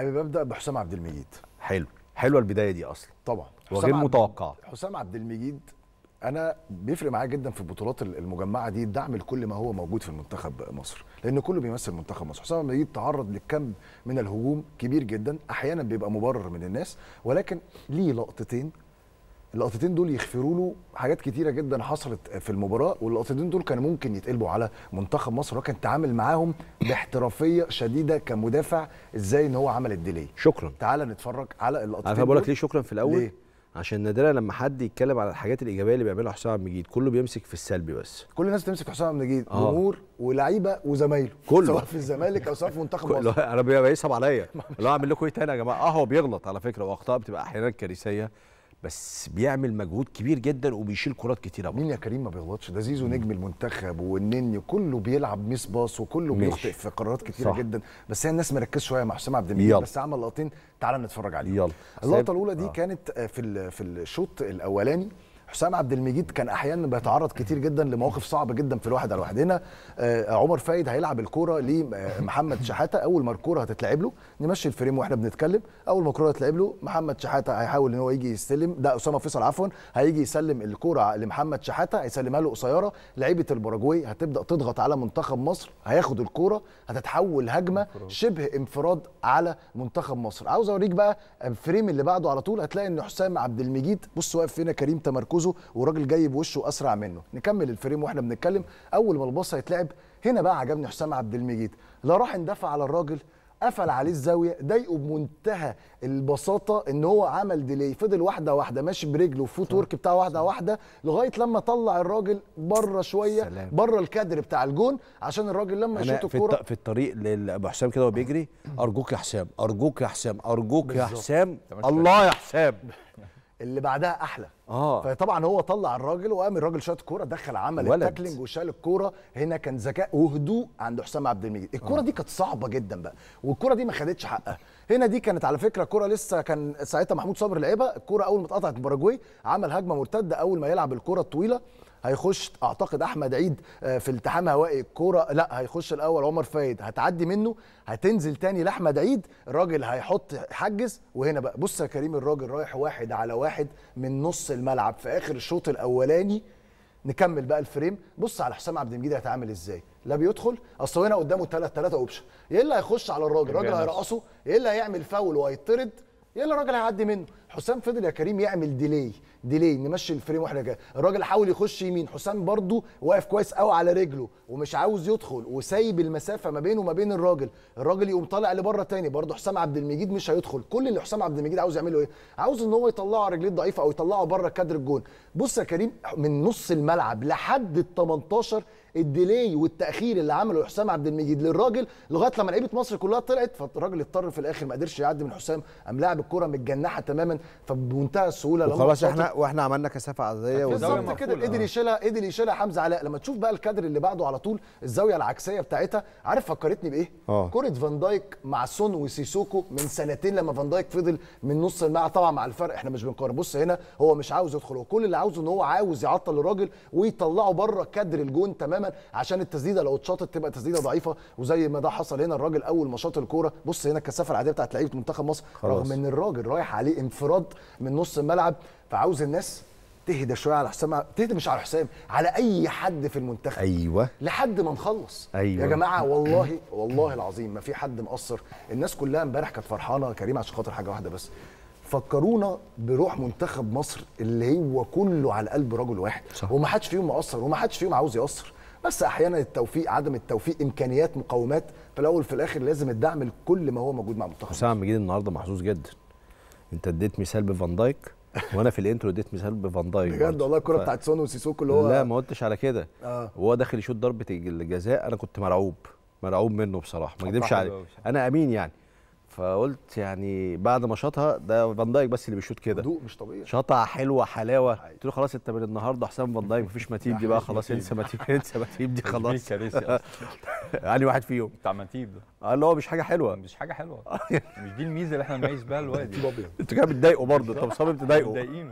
حابب ابدا بحسام عبد المجيد حلو حلوه البدايه دي اصلا طبعا وغير متوقعه حسام عبد المجيد انا بيفرق معايا جدا في البطولات المجمعه دي الدعم لكل ما هو موجود في المنتخب مصر لان كله بيمثل منتخب مصر حسام عبد المجيد تعرض لكم من الهجوم كبير جدا احيانا بيبقى مبرر من الناس ولكن ليه لقطتين اللقطتين دول يغفروا له حاجات كتيره جدا حصلت في المباراه واللقطتين دول كانوا ممكن يتقلبوا على منتخب مصر وكان تعامل معاهم باحترافيه شديده كمدافع ازاي ان هو عمل الديلي شكرا تعال نتفرج على اللقطتين عارف بقول لك ليه شكرا في الاول ليه؟ عشان نادرا لما حد يتكلم على الحاجات الايجابيه اللي بيعملها حسام عبد المجيد كله بيمسك في السلبي بس كل الناس بتمسك في حسام عبد المجيد آه. جمهور ولاعيبه وزمايله كله سواء في الزمالك او سواء في منتخب مصر انا بيصعب عليا لو اعمل لكم ايه تاني يا جماعه اه هو بيغلط على فكره واخطاء بتبقى احيانا كارثيه بس بيعمل مجهود كبير جدا وبيشيل كرات كتيره مين يا كريم ما بيغلطش ده زيزو نجم المنتخب والنني كله بيلعب ميس باص وكله بيخطئ في قرارات كتيره صح. جدا بس هي الناس مركزه شويه مع حسام عبد المجيد بس عمل لقطتين تعال نتفرج عليهم يلا اللقطه الاولى دي آه. كانت آه، في في الشوط الاولاني حسام عبد المجيد كان احيانا بيتعرض كتير جدا لمواقف صعبه جدا في الواحد على واحد هنا آه عمر فايد هيلعب الكوره لمحمد آه، شحاته اول ما الكوره هتتلعب له نمشي الفريم واحنا بنتكلم اول ما الكوره هتتلعب له محمد شحاته هيحاول ان هو يجي يستلم ده اسامه فيصل عفوا هيجي يسلم الكوره لمحمد شحاته هيسلمها له قصيره لعيبه الباراجواي هتبدا تضغط على منتخب مصر هياخد الكوره هتتحول هجمه شبه انفراد على منتخب مصر عاوز اوريك بقى الفريم اللي بعده على طول هتلاقي ان حسام عبد المجيد بص واقف هنا كريم تمركز يركزوا والراجل جاي بوشه اسرع منه نكمل الفريم واحنا بنتكلم اول ما الباص هيتلعب هنا بقى عجبني حسام عبد المجيد لا راح اندفع على الراجل قفل عليه الزاويه ضايقه بمنتهى البساطه ان هو عمل ديلي فضل واحده واحده ماشي برجله وفوت ورك بتاعه واحده واحده لغايه لما طلع الراجل بره شويه بره الكادر بتاع الجون عشان الراجل لما يشوط الكوره في الطريق لابو حسام كده وهو بيجري ارجوك يا حسام ارجوك يا حسام ارجوك يا حسام الله يا حسام اللي بعدها احلى اه فطبعا هو طلع الراجل وقام الراجل شاط الكوره دخل عمل التاكلينج وشال الكوره هنا كان ذكاء وهدوء عند حسام عبد المجيد الكوره آه. دي كانت صعبه جدا بقى والكوره دي ما خدتش حقها هنا دي كانت على فكره كوره لسه كان ساعتها محمود صبري لعبها الكوره اول ما اتقطعت باراجواي عمل هجمه مرتده اول ما يلعب الكوره الطويله هيخش اعتقد احمد عيد آه، في التحام هوائي الكوره لا هيخش الاول عمر فايد هتعدي منه هتنزل تاني لاحمد عيد الراجل هيحط حجز وهنا بقى بص يا كريم الراجل رايح واحد على واحد من نص الملعب في اخر الشوط الاولاني نكمل بقى الفريم بص على حسام عبد المجيد هيتعامل ازاي لا بيدخل اصل هنا قدامه ثلاث ثلاثه اوبشن يا الا هيخش على الراجل الراجل هيرقصه يا الا هيعمل فاول وهيطرد يلا الراجل هيعدي منه حسام فضل يا كريم يعمل ديلي ديلي نمشي الفريم واحنا جاي الراجل حاول يخش يمين حسام برده واقف كويس قوي على رجله ومش عاوز يدخل وسايب المسافه ما بينه وما بين الراجل الراجل يقوم طالع لبره تاني برده حسام عبد المجيد مش هيدخل كل اللي حسام عبد المجيد عاوز يعمله ايه عاوز ان هو يطلعه على رجليه الضعيفه او يطلعه بره كادر الجون بص يا كريم من نص الملعب لحد ال 18 الديلي والتاخير اللي عمله حسام عبد المجيد للراجل لغايه لما لعيبه مصر كلها طلعت فالراجل اضطر في الاخر ما قدرش يعدي من حسام قام لاعب الكوره متجنحه تماما فبمنتهى السهوله خلاص احنا واحنا عملنا كثافه عدديه بالظبط كده قدر يشيلها قدر يشيلها حمزه علاء لما تشوف بقى الكادر اللي بعده على طول الزاويه العكسيه بتاعتها عارف فكرتني بايه؟ آه. كره فان دايك مع سون وسيسوكو من سنتين لما فان دايك فضل من نص الملعب طبعا مع الفرق احنا مش بنقارن بص هنا هو مش عاوز يدخل هو كل اللي عاوزه ان هو عاوز يعطل الراجل ويطلعه بره كادر الجون تماما تماما عشان التسديده لو اتشاطت تبقى تسديده ضعيفه وزي ما ده حصل هنا الراجل اول ما شاط الكوره بص هنا الكثافه العاديه بتاعت لعيبه منتخب مصر خلاص. رغم ان الراجل رايح عليه انفراد من نص الملعب فعاوز الناس تهدى شويه على حسام تهدى مش على حسام على اي حد في المنتخب ايوه لحد ما نخلص أيوة. يا جماعه والله والله العظيم ما في حد مقصر الناس كلها امبارح كانت فرحانه كريم عشان خاطر حاجه واحده بس فكرونا بروح منتخب مصر اللي هو كله على قلب رجل واحد صح. وما حدش فيهم مقصر وما حدش فيهم عاوز يقصر بس احيانا التوفيق عدم التوفيق امكانيات مقومات في الاول في الاخر لازم الدعم لكل ما هو موجود مع المنتخب حسام مجيد النهارده محظوظ جدا انت اديت مثال بفان دايك وانا في الانترو اديت مثال بفان دايك بجد والله الكره ف... بتاعت سون وسيسوكو اللي هو لا ما قلتش على كده آه. وهو داخل يشوط ضربه الجزاء انا كنت مرعوب مرعوب منه بصراحه ما اكذبش عليك انا امين يعني فقلت يعني بعد ما شاطها ده فان دايك بس اللي بيشوط كده هدوء مش طبيعي شاطها حلوه حلاوه أيوة. قلت له خلاص انت من النهارده حسام فان دايك مفيش ماتيب دي بقى خلاص انسى ماتيب انسى ماتيب دي خلاص يعني واحد فيهم بتاع ماتيب ده قال آه، هو مش حاجه حلوه مش حاجه حلوه مش دي الميزه اللي احنا بنميز بيها الواد يعني. انتوا كده بتضايقوا برضه طب مصاب بتضايقوا